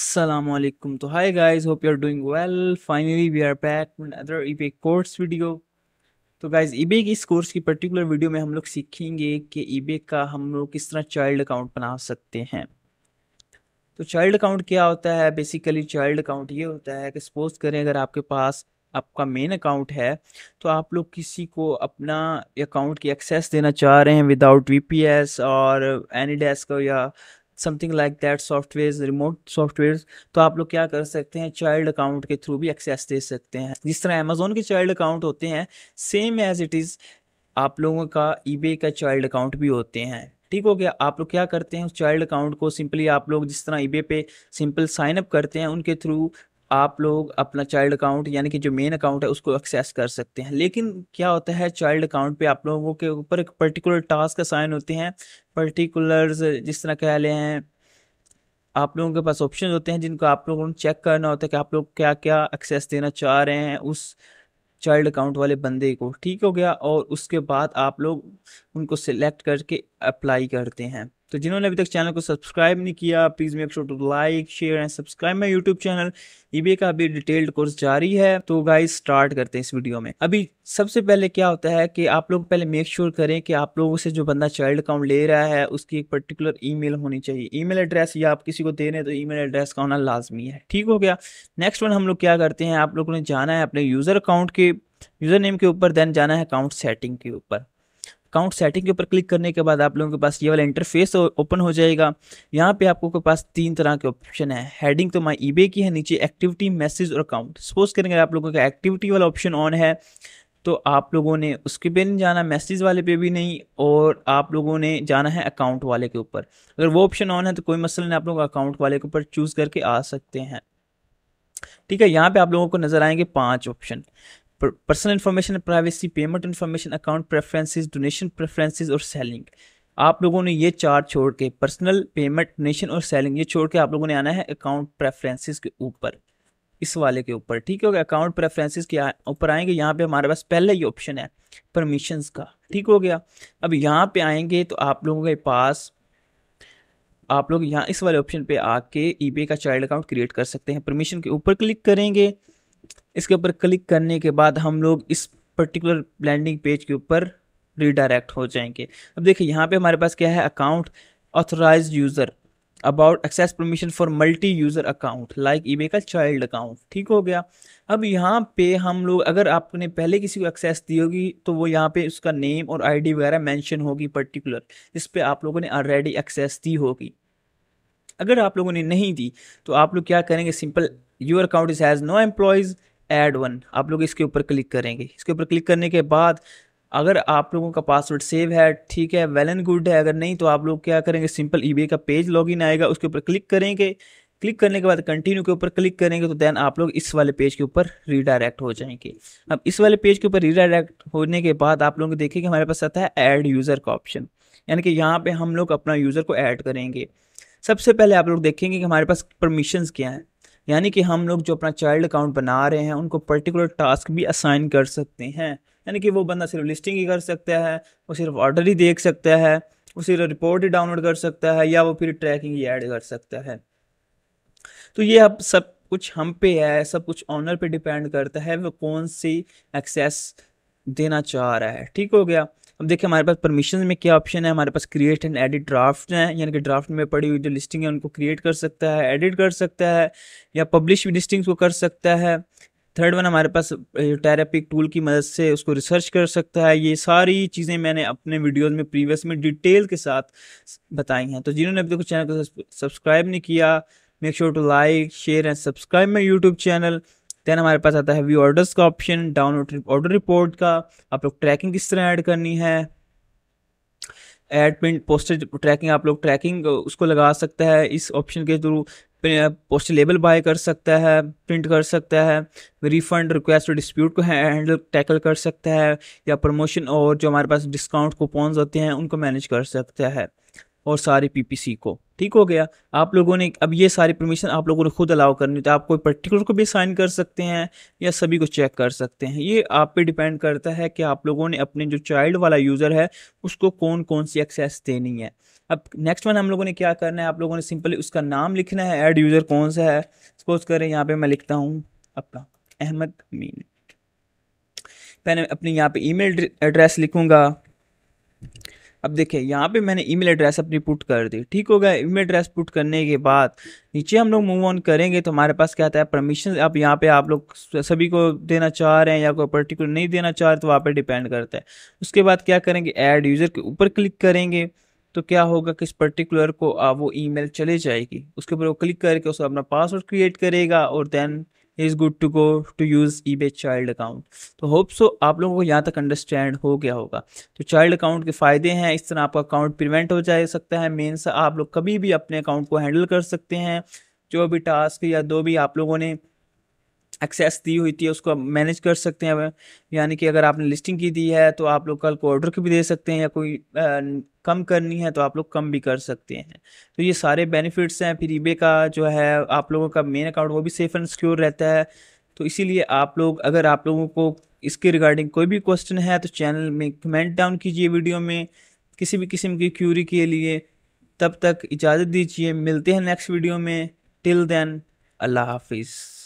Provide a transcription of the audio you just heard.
Assalamualaikum. So hi guys, hope you're doing well. Finally we are back with another eBay course video. तो guys eBay की इस course की particular video में हम लोग सीखेंगे कि ईबे e का हम लोग किस तरह चाइल्ड अकाउंट बना सकते हैं तो चाइल्ड अकाउंट क्या होता है बेसिकली चाइल्ड अकाउंट ये होता है कि सपोज करें अगर आपके पास आपका मेन अकाउंट है तो आप लोग किसी को अपना अकाउंट की एक्सेस देना चाह रहे हैं विदाउट वी और एनी डेस्क या something like that software remote software तो आप लोग क्या कर सकते हैं चाइल्ड अकाउंट के थ्रू भी एक्सेस दे सकते हैं जिस तरह अमेजोन के चाइल्ड अकाउंट होते हैं सेम एज इट इज़ आप लोगों का ईबे का चाइल्ड अकाउंट भी होते हैं ठीक हो गया आप लोग क्या करते हैं उस चाइल्ड अकाउंट को सिंपली आप लोग जिस तरह ईबे पे सिंपल साइन अप करते हैं उनके थ्रू आप लोग अपना चाइल्ड अकाउंट यानी कि जो मेन अकाउंट है उसको एक्सेस कर सकते हैं लेकिन क्या होता है चाइल्ड अकाउंट पे आप लोगों के ऊपर एक पर्टिकुलर टास्क असाइन होते हैं पर्टिकुलर्स जिस तरह कह रहे हैं आप लोगों के पास ऑप्शन होते हैं जिनको आप लोगों को चेक करना होता है कि आप लोग क्या क्या एक्सेस देना चाह रहे हैं उस चाइल्ड अकाउंट वाले बंदे को ठीक हो गया और उसके बाद आप लोग उनको सिलेक्ट करके अप्लाई करते हैं तो जिन्होंने अभी तक चैनल को सब्सक्राइब नहीं किया please make sure to like share and subscribe my YouTube channel eBay का अभी डिटेल्ड कोर्स जारी है तो गाइस स्टार्ट करते हैं इस वीडियो में अभी सबसे पहले क्या होता है कि आप लोग पहले मेक श्योर करें कि आप लोगों से जो बंदा चाइल्ड अकाउंट ले रहा है उसकी एक पर्टिकुलर ईमेल होनी चाहिए ईमेल एड्रेस या आप किसी को दे रहे हैं तो ईमेल एड्रेस का होना लाजमी है ठीक हो गया नेक्स्ट वन हम लोग क्या करते हैं आप लोगों ने जाना है अपने यूज़र अकाउंट के यूज़र नेम के ऊपर देन जाना है अकाउंट सेटिंग के ऊपर अकाउंट सेटिंग के ऊपर क्लिक करने के बाद आप लोगों के पास ये वाला इंटरफेस ओपन हो जाएगा यहाँ पे आपको के पास तीन तरह के ऑप्शन है हेडिंग तो माई ईबे की है नीचे एक्टिविटी मैसेज और अकाउंट सपोज करेंगे आप लोगों का एक्टिविटी वाला ऑप्शन ऑन है तो आप लोगों ने उसके पे नहीं जाना मैसेज वाले पे भी नहीं और आप लोगों ने जाना है अकाउंट वाले के ऊपर अगर वो ऑप्शन ऑन है तो कोई मसला नहीं आप लोग अकाउंट वाले के ऊपर चूज़ करके आ सकते हैं ठीक है यहाँ पे आप लोगों को नज़र आएंगे पांच option personal information privacy payment information account preferences donation preferences और सेलिंग आप लोगों ने ये चार छोड़ के पर्सनल पेमेंट डोनेशन और सेलिंग ये छोड़ के आप लोगों ने आना है अकाउंट प्रेफरेंसेस के ऊपर इस वाले के ऊपर ठीक हो गया अकाउंट प्रेफरेंसेस के ऊपर आएंगे यहाँ पे हमारे पास पहला ही ऑप्शन है परमिशंस का ठीक हो गया अब यहाँ पे आएंगे तो आप लोगों के पास आप लोग यहाँ इस वाले ऑप्शन पे आके ईबे का चाइल्ड अकाउंट क्रिएट कर सकते हैं परमिशन के ऊपर क्लिक करेंगे इसके ऊपर क्लिक करने के बाद हम लोग इस पर्टिकुलर लैंडिंग पेज के ऊपर रिडायरेक्ट हो जाएंगे अब देखिए यहाँ पे हमारे पास क्या है account authorise user about access permission for multi user account like e का चाइल्ड अकाउंट ठीक हो गया अब यहाँ पे हम लोग अगर आपने पहले किसी को एक्सेस दी होगी तो वो यहाँ पे उसका नेम और आईडी वगैरह मेंशन होगी पर्टिकुलर जिस पे आप लोगों ने ऑलरेडी एक्सेस दी होगी अगर आप लोगों ने नहीं दी तो आप लोग क्या करेंगे simple your account is has no employees add one आप लोग इसके ऊपर क्लिक करेंगे इसके ऊपर क्लिक करने के बाद अगर आप लोगों का पासवर्ड सेव है ठीक है वेल एंड गुड है अगर नहीं तो आप लोग क्या करेंगे सिंपल ई का पेज लॉगिन आएगा उसके ऊपर क्लिक करेंगे क्लिक करने के बाद कंटिन्यू के ऊपर क्लिक करेंगे तो देन आप लोग इस वाले पेज के ऊपर रीडायरेक्ट हो जाएंगे अब इस वाले पेज के ऊपर रीडायरेक्ट होने के बाद आप लोग देखेंगे हमारे पास आता है ऐड यूज़र का ऑप्शन यानी कि यहाँ पे हम लोग अपना यूज़र को ऐड करेंगे सबसे पहले आप लोग देखेंगे कि हमारे पास परमिशंस क्या हैं यानी कि हम लोग जो अपना चाइल्ड अकाउंट बना रहे हैं उनको पर्टिकुलर टास्क भी असाइन कर सकते हैं यानी कि वो बंदा सिर्फ लिस्टिंग ही कर सकता है वो सिर्फ ऑर्डर ही देख सकता है वो सिर्फ रिपोर्ट ही डाउनलोड कर सकता है या वो फिर ट्रैकिंग ही ऐड कर सकता है तो ये अब सब कुछ हम पे है सब कुछ ऑनर पे डिपेंड करता है वो कौन सी एक्सेस देना चाह रहा है ठीक हो गया अब देखिए हमारे पास परमिशन में क्या ऑप्शन है हमारे पास क्रिएट एंड एडिट ड्राफ्ट हैं यानी कि ड्राफ्ट में पड़ी हुई जो लिस्टिंग है उनको क्रिएट कर सकता है एडिट कर सकता है या पब्लिश लिस्टिंग्स को कर सकता है थर्ड वन हमारे पास टेरापिक टूल की मदद से उसको रिसर्च कर सकता है ये सारी चीज़ें मैंने अपने वीडियोस में प्रीवियस में डिटेल के साथ बताई हैं तो जिन्होंने अभी तक चैनल को सब्सक्राइब नहीं किया make sure to like share and subscribe my YouTube channel then हमारे पास आता है व्यू ऑर्डर्स का ऑप्शन डाउनलोड ऑर्डर रिपोर्ट का आप लोग ट्रैकिंग किस तरह ऐड करनी है एड प्रिंट पोस्टर ट्रैकिंग आप लोग ट्रैकिंग उसको लगा सकता है इस ऑप्शन के थ्रू पोस्टर लेबल बाय कर सकता है प्रिंट कर सकता है रिफंड रिक्वेस्ट और डिस्प्यूट को हैंडल टैकल कर सकता है या प्रमोशन और जो हमारे पास डिस्काउंट कूपन्स होते हैं उनको मैनेज कर सकता है और सारी पीपीसी को ठीक हो गया आप लोगों ने अब ये सारी परमिशन आप लोगों ने खुद अलाउ करनी तो आप कोई पर्टिकुलर को भी साइन कर सकते हैं या सभी को चेक कर सकते हैं ये आप पे डिपेंड करता है कि आप लोगों ने अपने जो चाइल्ड वाला यूज़र है उसको कौन कौन सी एक्सेस देनी है अब नेक्स्ट वन हम लोगों ने क्या करना है आप लोगों ने सिंपली उसका नाम लिखना है एड यूज़र कौन सा है सपोज करें यहाँ पर मैं लिखता हूँ अपना अहमद मीन मैंने अपनी यहाँ पे ईमेल एड्रेस लिखूंगा अब देखें यहाँ पे मैंने ईमेल एड्रेस अपनी पुट कर दी ठीक हो गया ईमेल एड्रेस पुट करने के बाद नीचे हम लोग मूव ऑन करेंगे तो हमारे पास क्या आता है परमिशन अब यहाँ पे आप लोग सभी को देना चाह रहे हैं या कोई पर्टिकुलर नहीं देना चाह रहे तो वहाँ पर डिपेंड करता है उसके बाद क्या करेंगे एड यूज़र के ऊपर क्लिक करेंगे तो क्या होगा किस पर्टिकुलर को आप वो ईमेल चले जाएगी उसके ऊपर वो क्लिक करके उसका अपना पासवर्ड क्रिएट करेगा और then is good to go to use eBay child account तो होप सो आप लोगों को यहाँ तक अंडरस्टैंड हो गया होगा तो चाइल्ड अकाउंट के फ़ायदे हैं इस तरह आपका अकाउंट प्रिवेंट हो जा सकता है मेन्स आप लोग कभी भी अपने अकाउंट को हैंडल कर सकते हैं जो भी टास्क या दो भी आप लोगों ने एक्सेस दी हुई थी उसको मैनेज कर सकते हैं यानी कि अगर आपने लिस्टिंग की दी है तो आप लोग कल को ऑर्डर भी दे सकते हैं या कोई आ, कम करनी है तो आप लोग कम भी कर सकते हैं तो ये सारे बेनिफिट्स हैं फिर ईबे का जो है आप लोगों का मेन अकाउंट वो भी सेफ एंड सिक्योर रहता है तो इसीलिए आप लोग अगर आप लोगों को इसके रिगार्डिंग कोई भी क्वेश्चन है तो चैनल में कमेंट डाउन कीजिए वीडियो में किसी भी किस्म की क्यूरी के लिए तब तक इजाज़त दीजिए मिलते हैं नेक्स्ट वीडियो में टिल देन अल्लाह हाफिज़